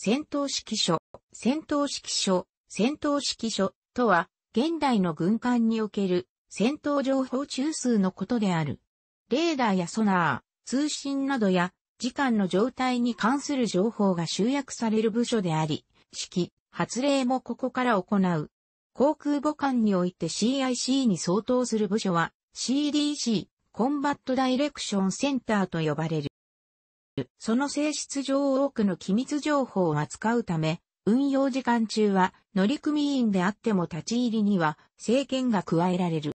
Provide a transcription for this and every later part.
戦闘指揮所、戦闘指揮所、戦闘指揮所とは、現代の軍艦における戦闘情報中枢のことである。レーダーやソナー、通信などや時間の状態に関する情報が集約される部署であり、指揮、発令もここから行う。航空母艦において CIC に相当する部署は CDC、コンバットダイレクションセンターと呼ばれる。その性質上多くの機密情報を扱うため、運用時間中は乗組員であっても立ち入りには制限が加えられる。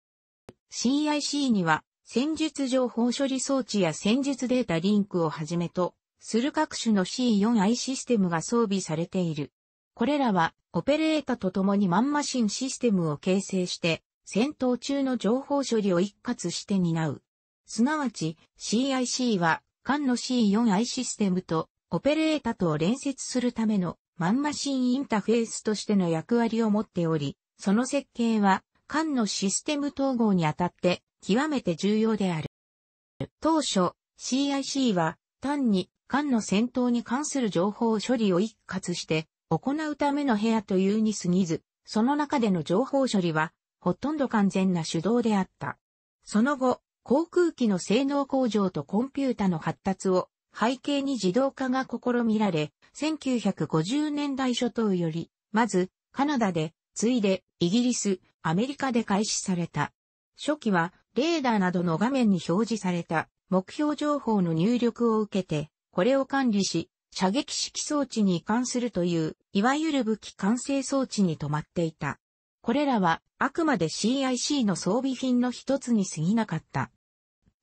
CIC には戦術情報処理装置や戦術データリンクをはじめとする各種の C4I システムが装備されている。これらはオペレータと共にマンマシンシステムを形成して戦闘中の情報処理を一括して担う。すなわち CIC は間の C4i システムとオペレータとを連接するためのマンマシンインターフェースとしての役割を持っており、その設計は間のシステム統合にあたって極めて重要である。当初、CIC は単に間の戦闘に関する情報処理を一括して行うための部屋というに過ぎず、その中での情報処理はほとんど完全な手動であった。その後、航空機の性能向上とコンピュータの発達を背景に自動化が試みられ、1950年代初頭より、まずカナダで、次いでイギリス、アメリカで開始された。初期はレーダーなどの画面に表示された目標情報の入力を受けて、これを管理し、射撃式装置に移管するという、いわゆる武器管制装置に止まっていた。これらはあくまで CIC の装備品の一つに過ぎなかった。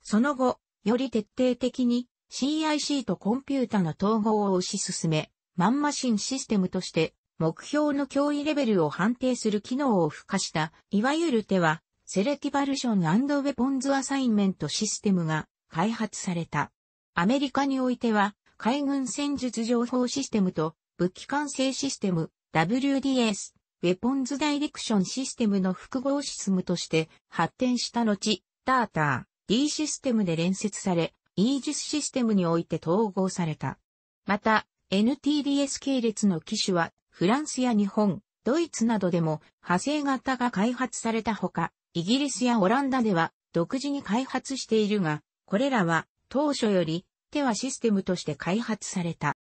その後、より徹底的に CIC とコンピュータの統合を推し進め、マンマシンシステムとして目標の脅威レベルを判定する機能を付加した、いわゆる手は、セレティバルションウェポンズアサインメントシステムが開発された。アメリカにおいては、海軍戦術情報システムと武器管制システム WDS、ウェポンズダイレクションシステムの複合システムとして発展した後、ターター。D システムで連接され、イージスシステムにおいて統合された。また、NTDS 系列の機種は、フランスや日本、ドイツなどでも派生型が開発されたほか、イギリスやオランダでは独自に開発しているが、これらは当初より手はシステムとして開発された。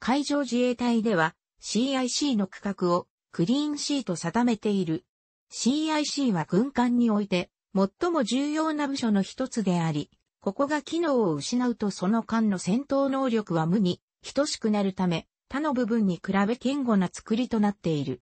海上自衛隊では CIC の区画をクリーンシーと定めている。CIC は軍艦において最も重要な部署の一つであり、ここが機能を失うとその間の戦闘能力は無に等しくなるため、他の部分に比べ堅固な作りとなっている。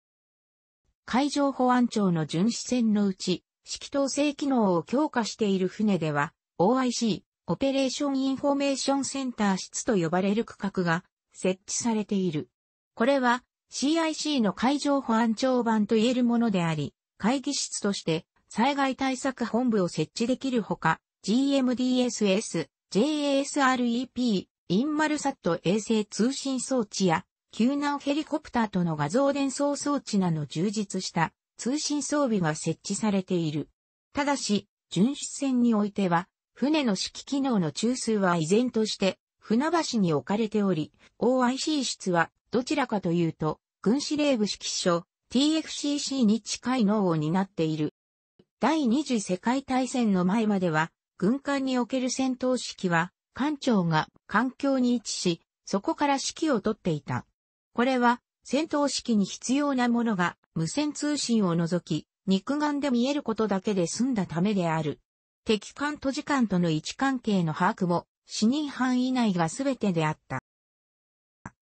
海上保安庁の巡視船のうち、指揮統制機能を強化している船では、OIC、オペレーションインフォメーションセンター室と呼ばれる区画が設置されている。これは CIC の海上保安庁版と言えるものであり、会議室として災害対策本部を設置できるほか、GMDSS、JASREP、インマルサット衛星通信装置や、救難ヘリコプターとの画像伝送装置など充実した通信装備が設置されている。ただし、巡視船においては、船の指揮機能の中枢は依然として船橋に置かれており、OIC 室はどちらかというと、軍司令部指揮所 TFCC に近い脳を担っている。第二次世界大戦の前までは、軍艦における戦闘指揮は、艦長が艦橋に位置し、そこから指揮をとっていた。これは、戦闘指揮に必要なものが、無線通信を除き、肉眼で見えることだけで済んだためである。敵艦と時間との位置関係の把握も、死人範囲内が全てであった。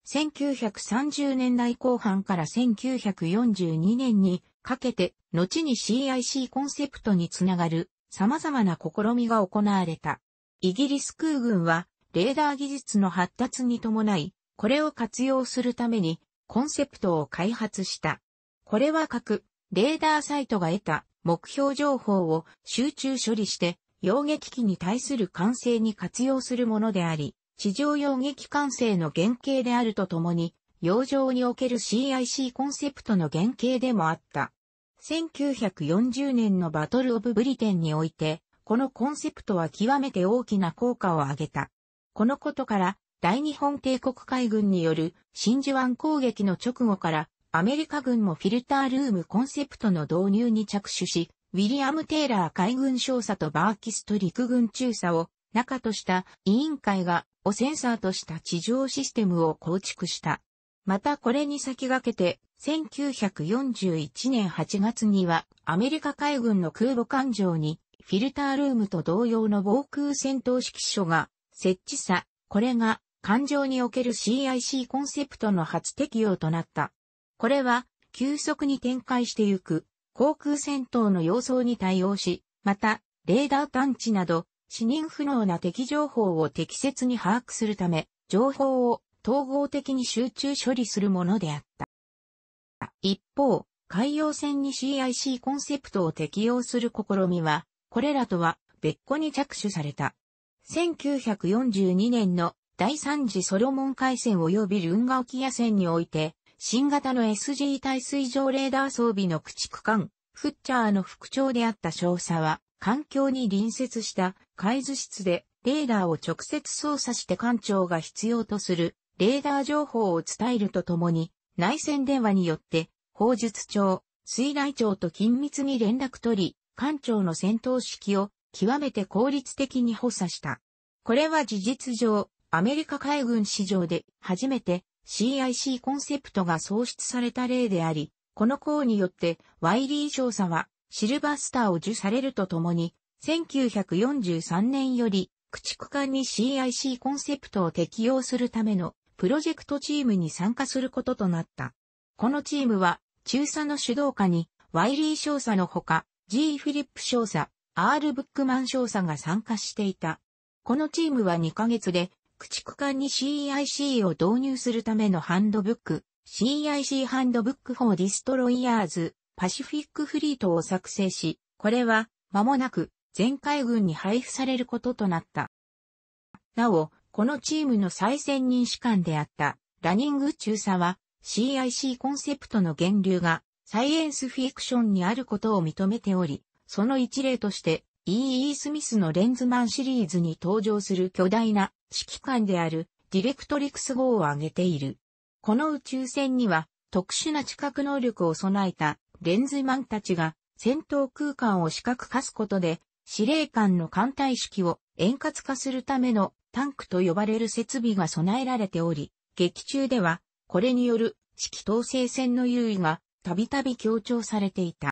1930年代後半から1942年にかけて後に CIC コンセプトにつながる様々な試みが行われた。イギリス空軍はレーダー技術の発達に伴い、これを活用するためにコンセプトを開発した。これは各レーダーサイトが得た目標情報を集中処理して溶撃機に対する管制に活用するものであり、地上溶撃管制の原型であるとともに、洋上における CIC コンセプトの原型でもあった。1940年のバトル・オブ・ブリテンにおいて、このコンセプトは極めて大きな効果を上げた。このことから、大日本帝国海軍による真珠湾攻撃の直後から、アメリカ軍もフィルタールームコンセプトの導入に着手し、ウィリアム・テイラー海軍少佐とバーキスト陸軍中佐を中とした委員会がをセンサーとした地上システムを構築した。またこれに先駆けて、1941年8月にはアメリカ海軍の空母艦上にフィルタールームと同様の防空戦闘指揮所が設置さ、これが艦上における CIC コンセプトの初適用となった。これは急速に展開してゆく航空戦闘の様相に対応し、またレーダー探知など視認不能な敵情報を適切に把握するため、情報を統合的に集中処理するものであった。一方、海洋船に CIC コンセプトを適用する試みは、これらとは別個に着手された。1942年の第3次ソロモン海戦及びルンガ沖野戦において、新型の SG 耐水上レーダー装備の駆逐艦、フッチャーの副長であった少佐は、環境に隣接した海図室でレーダーを直接操作して艦長が必要とするレーダー情報を伝えるとともに、内線電話によって、砲術庁、水雷庁と緊密に連絡取り、艦長の戦闘指揮を極めて効率的に補佐した。これは事実上、アメリカ海軍史上で初めて CIC コンセプトが創出された例であり、この項によってワイリー少佐はシルバースターを受されるとともに、1943年より駆逐艦に CIC コンセプトを適用するためのプロジェクトチームに参加することとなった。このチームは、中佐の主導下に、ワイリー少佐のほか、G. フィリップ少佐、R. ブックマン少佐が参加していた。このチームは2ヶ月で、駆逐艦に CIC を導入するためのハンドブック、CIC ハンドブック for Destroyers パシフィックフリートを作成し、これは間もなく全海軍に配布されることとなった。なお、このチームの最先任主官であったラニング中佐は CIC コンセプトの源流がサイエンスフィクションにあることを認めており、その一例として E.E. スミスのレンズマンシリーズに登場する巨大な指揮官であるディレクトリクス号を挙げている。この宇宙船には特殊な知覚能力を備えたレンズマンたちが戦闘空間を視覚化すことで司令官の艦隊式を円滑化するためのタンクと呼ばれる設備が備えられており、劇中では、これによる指揮統制線の優位がたびたび強調されていた。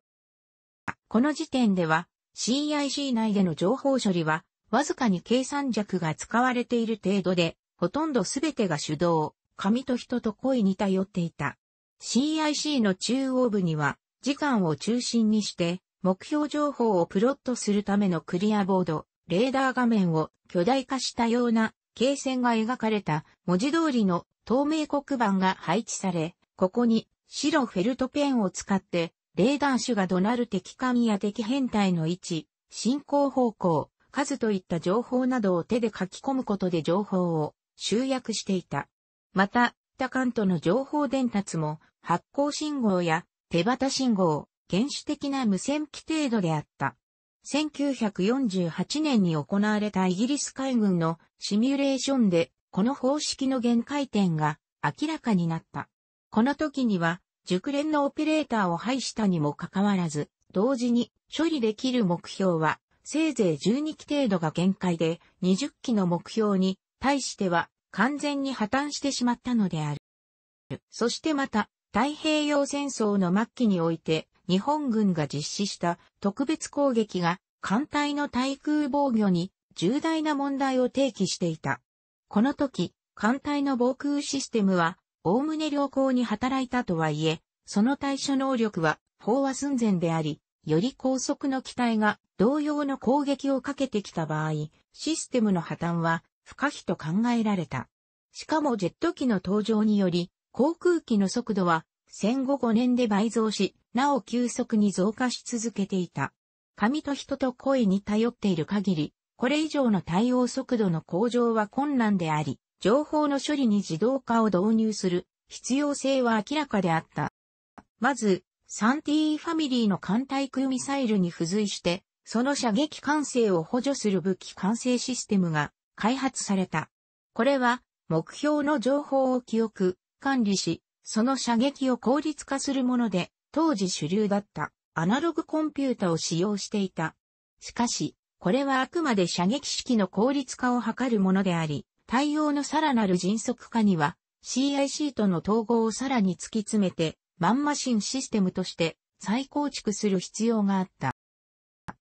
この時点では CIC 内での情報処理はわずかに計算弱が使われている程度で、ほとんどすべてが手動、紙と人と声に頼っていた。CIC の中央部には、時間を中心にして、目標情報をプロットするためのクリアボード、レーダー画面を巨大化したような形線が描かれた文字通りの透明黒板が配置され、ここに白フェルトペンを使ってレーダー種が怒鳴る敵艦や敵編隊の位置、進行方向、数といった情報などを手で書き込むことで情報を集約していた。また、他艦との情報伝達も発光信号や手旗信号、原始的な無線機程度であった。1948年に行われたイギリス海軍のシミュレーションで、この方式の限界点が明らかになった。この時には、熟練のオペレーターを配したにもかかわらず、同時に処理できる目標は、せいぜい12機程度が限界で、20機の目標に対しては完全に破綻してしまったのである。そしてまた、太平洋戦争の末期において、日本軍が実施した特別攻撃が艦隊の対空防御に重大な問題を提起していた。この時、艦隊の防空システムは、おおむね良好に働いたとはいえ、その対処能力は飽和寸前であり、より高速の機体が同様の攻撃をかけてきた場合、システムの破綻は不可避と考えられた。しかもジェット機の登場により、航空機の速度は戦後5年で倍増し、なお急速に増加し続けていた。紙と人と声に頼っている限り、これ以上の対応速度の向上は困難であり、情報の処理に自動化を導入する必要性は明らかであった。まず、サンティーファミリーの艦対空ミサイルに付随して、その射撃管制を補助する武器管制システムが開発された。これは、目標の情報を記憶、管理し、その射撃を効率化するもので、当時主流だったアナログコンピュータを使用していた。しかし、これはあくまで射撃式の効率化を図るものであり、対応のさらなる迅速化には CIC との統合をさらに突き詰めて、マンマシンシステムとして再構築する必要があった。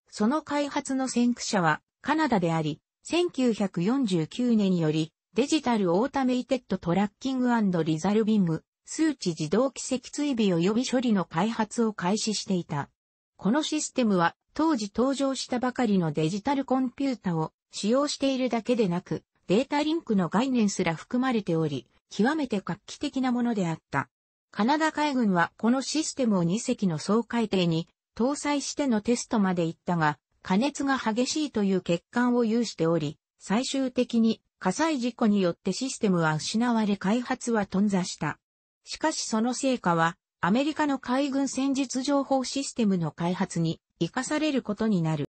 その開発の先駆者はカナダであり、1949年よりデジタルオータメイテッドトラッキングリザルビーム数値自動記積追尾及び処理の開発を開始していた。このシステムは当時登場したばかりのデジタルコンピュータを使用しているだけでなく、データリンクの概念すら含まれており、極めて画期的なものであった。カナダ海軍はこのシステムを2隻の総海底に搭載してのテストまで行ったが、加熱が激しいという欠陥を有しており、最終的に火災事故によってシステムは失われ開発は頓挫した。しかしその成果は、アメリカの海軍戦術情報システムの開発に活かされることになる。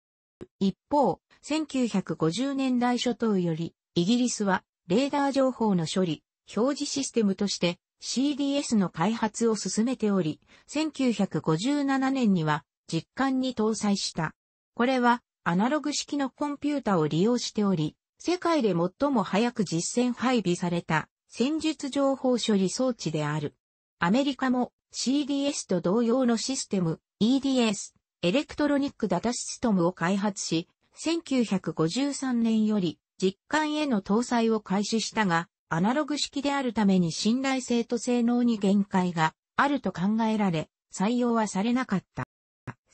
一方、1950年代初頭より、イギリスは、レーダー情報の処理、表示システムとして CDS の開発を進めており、1957年には実艦に搭載した。これはアナログ式のコンピュータを利用しており、世界で最も早く実戦配備された戦術情報処理装置である。アメリカも CDS と同様のシステム EDS、エレクトロニックダタシストムを開発し、1953年より実感への搭載を開始したが、アナログ式であるために信頼性と性能に限界があると考えられ、採用はされなかった。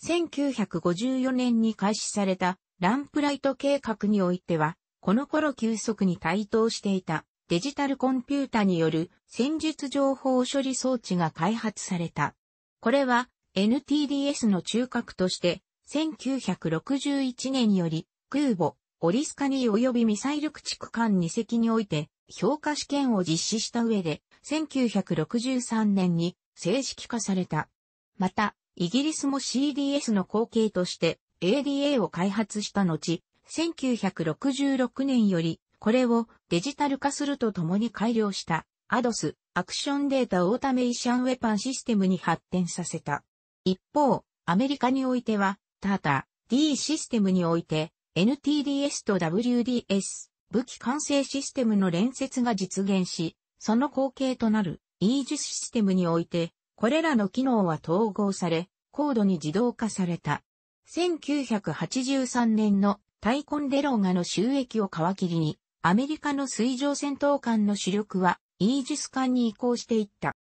1954年に開始されたランプライト計画においては、この頃急速に台頭していたデジタルコンピュータによる戦術情報処理装置が開発された。これは NTDS の中核として1961年より空母、オリスカニー及びミサイル駆逐艦2隻において評価試験を実施した上で1963年に正式化された。また、イギリスも CDS の後継として ADA を開発した後、1966年よりこれをデジタル化するとともに改良した ADOS アクションデータオータメーションウェパンシステムに発展させた。一方、アメリカにおいては、タータ D システムにおいて NTDS と WDS 武器完成システムの連接が実現し、その後継となるイージスシステムにおいて、これらの機能は統合され、高度に自動化された。1983年のタイコンデローガの収益を皮切りに、アメリカの水上戦闘艦の主力はイージス艦に移行していった。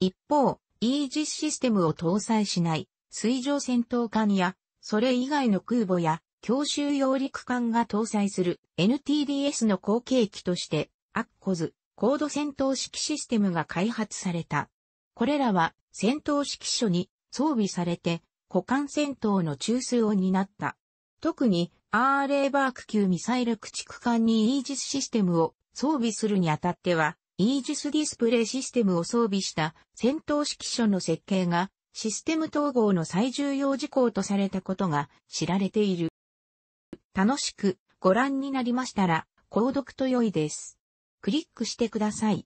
一方、イージスシステムを搭載しない水上戦闘艦やそれ以外の空母や強襲揚陸艦が搭載する NTDS の後継機としてアッコズ高度戦闘式システムが開発された。これらは戦闘式揮所に装備されて、股間戦闘の中枢を担った。特に、アーレーバーク級ミサイル駆逐艦にイージスシステムを装備するにあたっては、イージスディスプレイシステムを装備した戦闘指揮所の設計がシステム統合の最重要事項とされたことが知られている。楽しくご覧になりましたら、購読と良いです。クリックしてください。